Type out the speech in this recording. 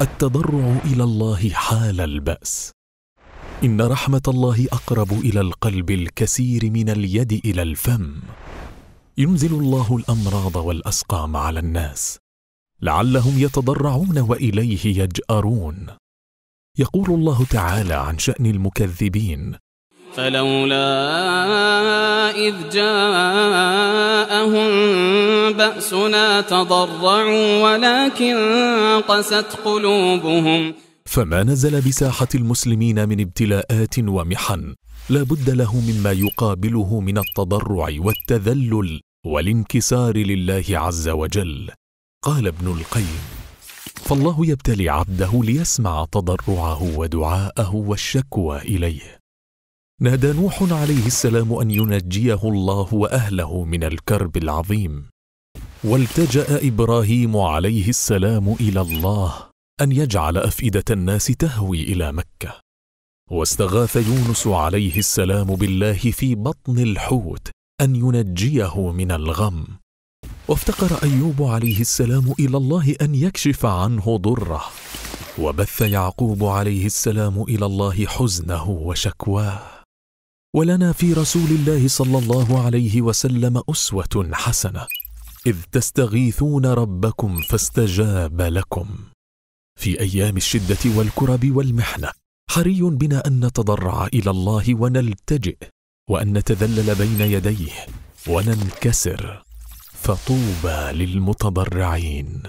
التضرع الى الله حال الباس ان رحمه الله اقرب الى القلب الكثير من اليد الى الفم ينزل الله الامراض والاسقام على الناس لعلهم يتضرعون واليه يجارون يقول الله تعالى عن شان المكذبين فلولا اذ جاءهم بأسنا تضرعوا ولكن قست قلوبهم فما نزل بساحة المسلمين من ابتلاءات ومحن لا بد له مما يقابله من التضرع والتذلل والانكسار لله عز وجل قال ابن القيم فالله يبتلي عبده ليسمع تضرعه ودعاءه والشكوى إليه نادى نوح عليه السلام أن ينجيه الله وأهله من الكرب العظيم والتجا ابراهيم عليه السلام الى الله ان يجعل افئده الناس تهوي الى مكه واستغاث يونس عليه السلام بالله في بطن الحوت ان ينجيه من الغم وافتقر ايوب عليه السلام الى الله ان يكشف عنه ضره وبث يعقوب عليه السلام الى الله حزنه وشكواه ولنا في رسول الله صلى الله عليه وسلم اسوه حسنه إذ تستغيثون ربكم فاستجاب لكم في أيام الشدة والكرب والمحنة حري بنا أن نتضرع إلى الله ونلتجئ وأن نتذلل بين يديه وننكسر فطوبى للمتضرعين